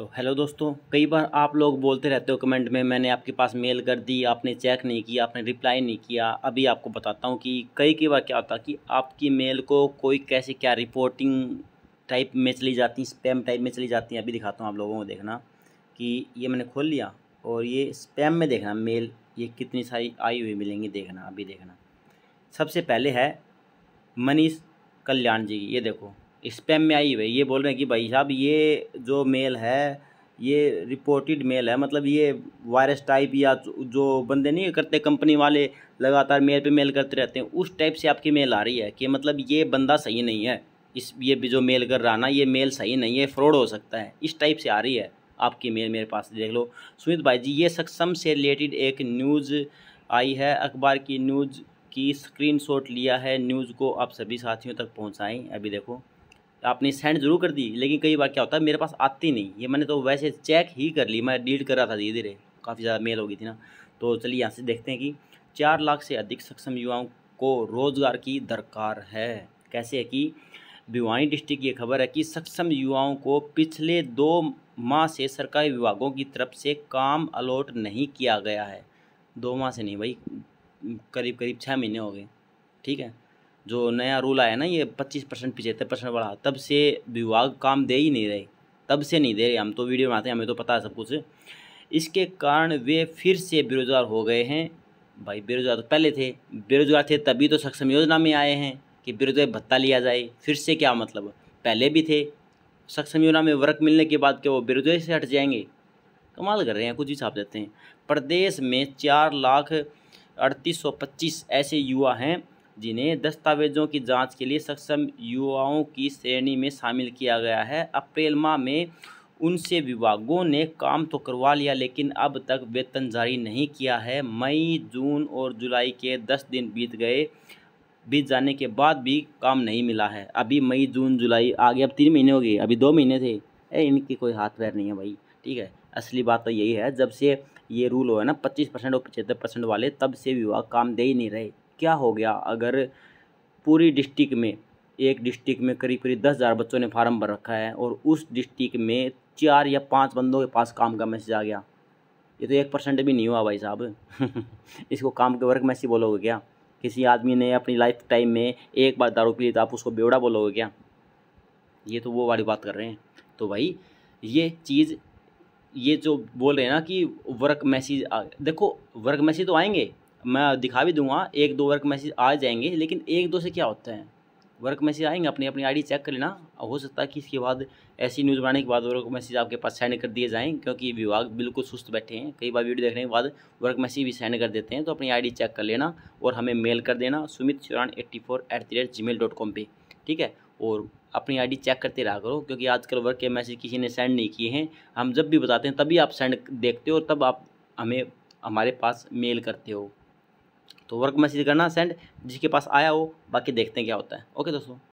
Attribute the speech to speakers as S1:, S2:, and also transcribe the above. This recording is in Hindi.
S1: तो हेलो दोस्तों कई बार आप लोग बोलते रहते हो कमेंट में मैंने आपके पास मेल कर दी आपने चेक नहीं किया आपने रिप्लाई नहीं किया अभी आपको बताता हूँ कि कई कई बार क्या होता कि आपकी मेल को कोई कैसे क्या रिपोर्टिंग टाइप में चली जाती स्पैम टाइप में चली जाती है अभी दिखाता हूँ आप लोगों को देखना कि ये मैंने खोल लिया और ये स्पैम में देखना मेल ये कितनी सारी आई हुई मिलेंगी देखना अभी देखना सबसे पहले है मनीष कल्याण जी ये देखो स्पैम में आई हुई ये बोल रहे हैं कि भाई साहब ये जो मेल है ये रिपोर्टेड मेल है मतलब ये वायरस टाइप या जो बंदे नहीं करते कंपनी वाले लगातार मेल पे मेल करते रहते हैं उस टाइप से आपकी मेल आ रही है कि मतलब ये बंदा सही नहीं है इस ये जो मेल कर रहा ना ये मेल सही नहीं है फ्रॉड हो सकता है इस टाइप से आ रही है आपकी मेल मेरे पास देख लो सुमित भाई जी ये सक्षम से रिलेटेड एक न्यूज़ आई है अखबार की न्यूज़ की स्क्रीनशॉट लिया है न्यूज़ को आप सभी साथियों तक पहुंचाएं अभी देखो आपने सेंड जरूर कर दी लेकिन कई बार क्या होता है मेरे पास आती नहीं ये मैंने तो वैसे चेक ही कर ली मैं डिलीट कर रहा था धीरे धीरे काफ़ी ज़्यादा मेल हो गई थी ना तो चलिए यहाँ से देखते हैं कि चार लाख से अधिक सक्षम युवाओं को रोज़गार की दरकार है कैसे है कि भिवानी डिस्ट्रिक्ट ये खबर है कि सक्षम युवाओं को पिछले दो माह से सरकारी विभागों की तरफ से काम अलॉट नहीं किया गया है दो माह से नहीं भाई करीब करीब छः महीने हो गए ठीक है जो नया रूल आया ना ये पच्चीस परसेंट पिछहत्तर परसेंट बढ़ा तब से विभाग काम दे ही नहीं रहे तब से नहीं दे रहे हम तो वीडियो में आते हैं हमें तो पता है सब कुछ इसके कारण वे फिर से बेरोज़गार हो गए हैं भाई बेरोज़गार तो पहले थे बेरोज़गार थे तभी तो सक्षम योजना में आए हैं कि बेरोज़गार भत्ता लिया जाए फिर से क्या मतलब पहले भी थे सक्षम योजना में वर्क मिलने के बाद क्या वो बेरोजगारी से हट जाएंगे कमाल कर रहे हैं कुछ भी छाप देते हैं प्रदेश में चार लाख अड़तीस सौ पच्चीस ऐसे युवा हैं जिन्हें दस्तावेजों की जांच के लिए सक्षम युवाओं की श्रेणी में शामिल किया गया है अप्रैल माह में उनसे विभागों ने काम तो करवा लिया लेकिन अब तक वेतन जारी नहीं किया है मई जून और जुलाई के दस दिन बीत गए बीत जाने के बाद भी काम नहीं मिला है अभी मई जून जुलाई आगे अब तीन महीने हो गए अभी दो महीने थे ए इनकी कोई हाथ पैर नहीं है भाई ठीक है असली बात तो यही है जब से ये रूल हुआ ना पच्चीस परसेंट और पचहत्तर परसेंट वाले तब से विभाग काम दे ही नहीं रहे क्या हो गया अगर पूरी डिस्ट्रिक्ट में एक डिस्ट्रिक्ट में करीब करीब दस हज़ार बच्चों ने फार्म भर रखा है और उस डिस्ट्रिक्ट में चार या पाँच बंदों के पास काम का मैसेज आ गया ये तो एक परसेंट भी नहीं हुआ भाई साहब इसको काम के वर्क मैसेज बोलोगे क्या किसी आदमी ने अपनी लाइफ टाइम में एक बार दारू पी ली तो आप उसको बेवड़ा बोलोगे क्या ये तो वो वाली बात कर रहे हैं तो भाई ये चीज़ ये जो बोल रहे हैं ना कि वर्क मैसेज देखो वर्क मैसेज तो आएंगे मैं दिखा भी दूंगा एक दो वर्क मैसेज आ जाएंगे लेकिन एक दो से क्या होता है वर्क मैसेज आएंगे अपनी अपनी आईडी चेक कर लेना हो सकता है कि इसके बाद ऐसी न्यूज़ बनाने के बाद वर्क मैसेज आपके पास सेंड कर दिए जाएँ क्योंकि विभाग बिल्कुल सुस्त बैठे हैं कई बार वीडियो देखने के बाद वर्क मैसेज भी सेंड कर देते हैं तो अपनी आई चेक कर लेना और हमें मेल कर देना Sumit Chauran eighty four at rate G mail dot com पर ठीक है और अपनी आईडी चेक करते रहा करो क्योंकि आजकल वर्क के मैसेज किसी ने सेंड नहीं किए हैं हम जब भी बताते हैं तभी आप सेंड देखते हो और तब आप हमें हमारे पास मेल करते हो तो वर्क मैसेज करना सेंड जिसके पास आया हो बाकी देखते हैं क्या होता है ओके दोस्तों